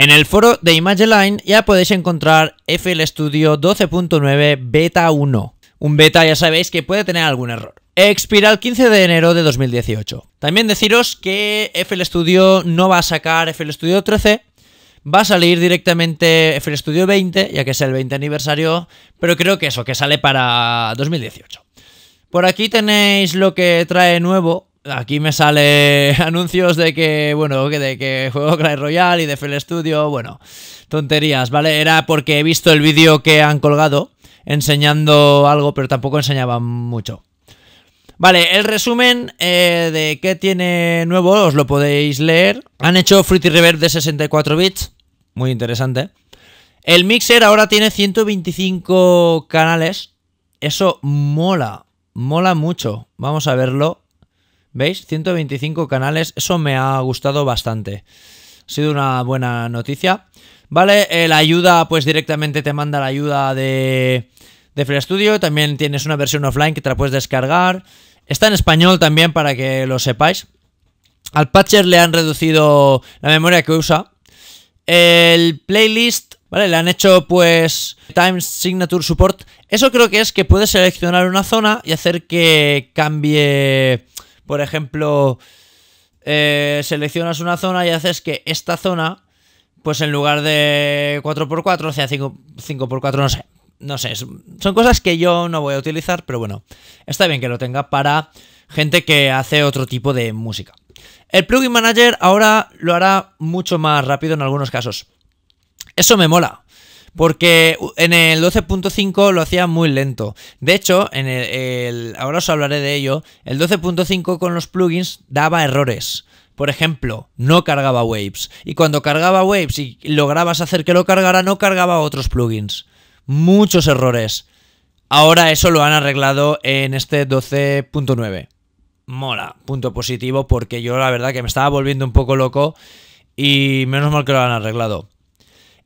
En el foro de ImageLine ya podéis encontrar FL Studio 12.9 Beta 1. Un beta ya sabéis que puede tener algún error. Expira el 15 de enero de 2018. También deciros que FL Studio no va a sacar FL Studio 13, va a salir directamente FL Studio 20, ya que es el 20 aniversario, pero creo que eso, que sale para 2018. Por aquí tenéis lo que trae nuevo, Aquí me sale anuncios de que, bueno, de que juego Cry Royale y de Fel Studio, bueno, tonterías, ¿vale? Era porque he visto el vídeo que han colgado enseñando algo, pero tampoco enseñaban mucho. Vale, el resumen eh, de qué tiene nuevo os lo podéis leer. Han hecho Fruity Reverb de 64 bits, muy interesante. El mixer ahora tiene 125 canales, eso mola, mola mucho. Vamos a verlo ¿Veis? 125 canales, eso me ha gustado bastante. Ha sido una buena noticia. Vale, eh, la ayuda, pues directamente te manda la ayuda de, de Free Studio. También tienes una versión offline que te la puedes descargar. Está en español también para que lo sepáis. Al patcher le han reducido la memoria que usa. El playlist, ¿vale? Le han hecho pues Time Signature Support. Eso creo que es que puedes seleccionar una zona y hacer que cambie por ejemplo, eh, seleccionas una zona y haces que esta zona, pues en lugar de 4x4, sea 5, 5x4, no sé. No sé, son cosas que yo no voy a utilizar, pero bueno, está bien que lo tenga para gente que hace otro tipo de música. El plugin manager ahora lo hará mucho más rápido en algunos casos. Eso me mola. Porque en el 12.5 lo hacía muy lento. De hecho, en el, ahora os hablaré de ello. El 12.5 con los plugins daba errores. Por ejemplo, no cargaba waves. Y cuando cargaba waves y lograbas hacer que lo cargara, no cargaba otros plugins. Muchos errores. Ahora eso lo han arreglado en este 12.9. Mola, punto positivo, porque yo la verdad que me estaba volviendo un poco loco y menos mal que lo han arreglado.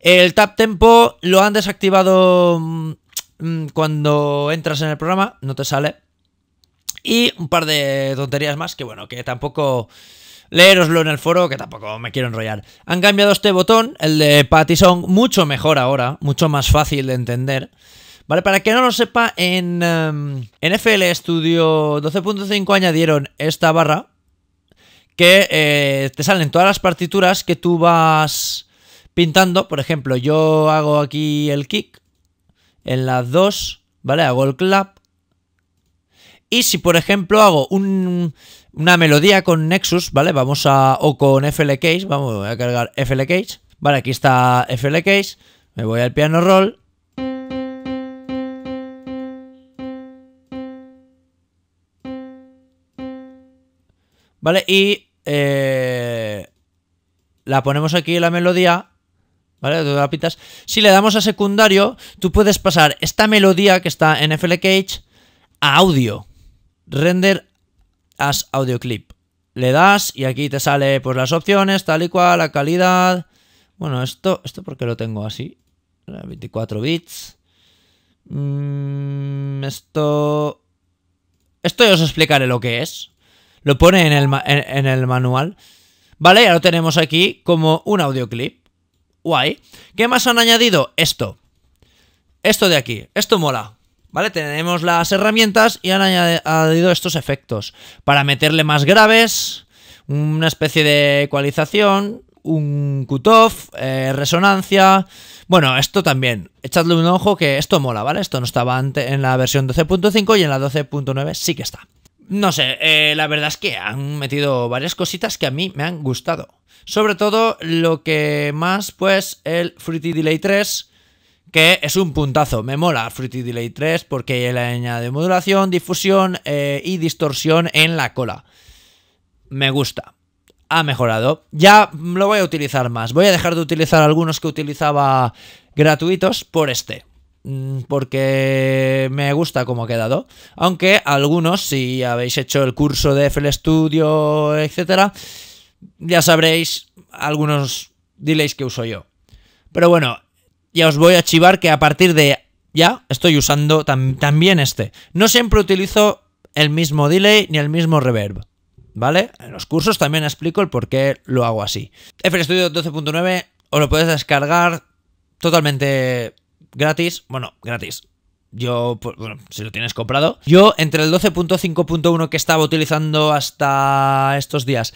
El tap tempo lo han desactivado mm, mm, cuando entras en el programa, no te sale. Y un par de tonterías más que bueno, que tampoco... Leeroslo en el foro, que tampoco me quiero enrollar. Han cambiado este botón, el de Song. mucho mejor ahora, mucho más fácil de entender. ¿Vale? Para que no lo sepa, en, em, FL Studio 12.5 añadieron esta barra que eh, te salen todas las partituras que tú vas pintando, por ejemplo, yo hago aquí el kick en las dos, ¿vale? Hago el clap. Y si, por ejemplo, hago una melodía con Nexus, ¿vale? Vamos a... o con FL case vamos, a cargar FL case Vale, aquí está FL Case. me voy al piano roll. Vale, y eh, la ponemos aquí la melodía si le damos a secundario, tú puedes pasar esta melodía que está en FL Cage a audio. Render as audio clip. Le das y aquí te sale pues las opciones, tal y cual, la calidad. Bueno, esto, esto porque lo tengo así. 24 bits. Mm, esto... Esto ya os explicaré lo que es. Lo pone en el, en el manual. Vale, ya lo tenemos aquí como un audio clip guay. ¿Qué más han añadido? Esto. Esto de aquí. Esto mola. ¿Vale? Tenemos las herramientas y han añadido estos efectos. Para meterle más graves, una especie de ecualización, un cutoff, eh, resonancia. Bueno, esto también. Echadle un ojo que esto mola, ¿vale? Esto no estaba en la versión 12.5 y en la 12.9 sí que está. No sé, eh, la verdad es que han metido varias cositas que a mí me han gustado. Sobre todo lo que más, pues, el Fruity Delay 3, que es un puntazo. Me mola Fruity Delay 3 porque le añade modulación, difusión eh, y distorsión en la cola. Me gusta. Ha mejorado. Ya lo voy a utilizar más. Voy a dejar de utilizar algunos que utilizaba gratuitos por este. Mm, porque me gusta como ha quedado. Aunque algunos, si habéis hecho el curso de FL Studio, etcétera, ya sabréis algunos delays que uso yo. Pero bueno, ya os voy a chivar que a partir de ya estoy usando también este. No siempre utilizo el mismo delay ni el mismo reverb. ¿Vale? En los cursos también explico el por qué lo hago así. FL Studio 12.9 os lo podéis descargar totalmente gratis. Bueno, gratis. Yo, pues, bueno, si lo tienes comprado. Yo, entre el 12.5.1 que estaba utilizando hasta estos días,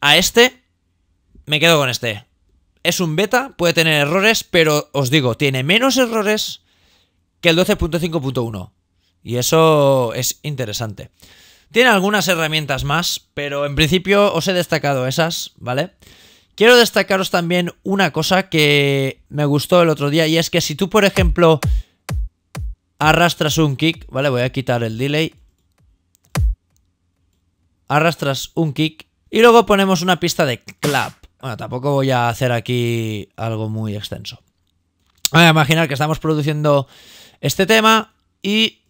a este, me quedo con este. Es un beta, puede tener errores, pero os digo, tiene menos errores que el 12.5.1. Y eso es interesante. Tiene algunas herramientas más, pero en principio os he destacado esas, ¿vale? vale Quiero destacaros también una cosa que me gustó el otro día y es que si tú, por ejemplo, arrastras un kick, ¿vale? Voy a quitar el delay. Arrastras un kick y luego ponemos una pista de clap. Bueno, tampoco voy a hacer aquí algo muy extenso. Voy a imaginar que estamos produciendo este tema y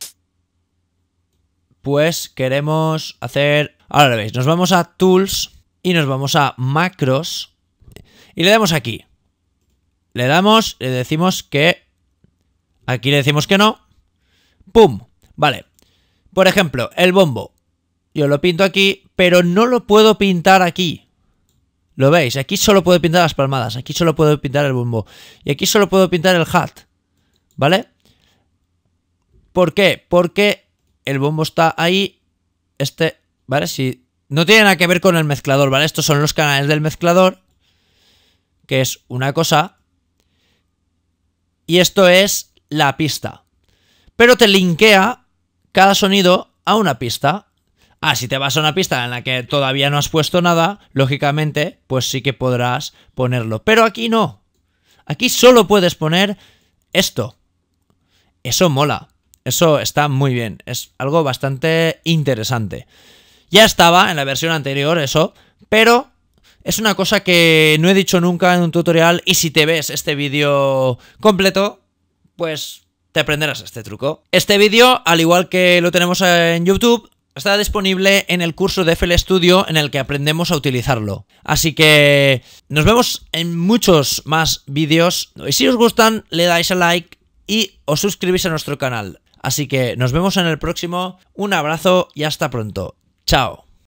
pues queremos hacer... Ahora lo veis, nos vamos a Tools y nos vamos a Macros y le damos aquí. Le damos, le decimos que... Aquí le decimos que no. ¡Pum! Vale. Por ejemplo, el bombo. Yo lo pinto aquí, pero no lo puedo pintar aquí. ¿Lo veis? Aquí solo puedo pintar las palmadas. Aquí solo puedo pintar el bombo. Y aquí solo puedo pintar el hat. ¿Vale? ¿Por qué? Porque el bombo está ahí. Este, ¿vale? Si... No tiene nada que ver con el mezclador, ¿vale? Estos son los canales del mezclador que es una cosa, y esto es la pista. Pero te linkea cada sonido a una pista. Ah, si te vas a una pista en la que todavía no has puesto nada, lógicamente, pues sí que podrás ponerlo. Pero aquí no. Aquí solo puedes poner esto. Eso mola. Eso está muy bien. Es algo bastante interesante. Ya estaba en la versión anterior eso, pero es una cosa que no he dicho nunca en un tutorial y si te ves este vídeo completo, pues te aprenderás este truco. Este vídeo, al igual que lo tenemos en YouTube, está disponible en el curso de FL Studio en el que aprendemos a utilizarlo. Así que nos vemos en muchos más vídeos. Y si os gustan, le dais a like y os suscribís a nuestro canal. Así que nos vemos en el próximo. Un abrazo y hasta pronto. Chao.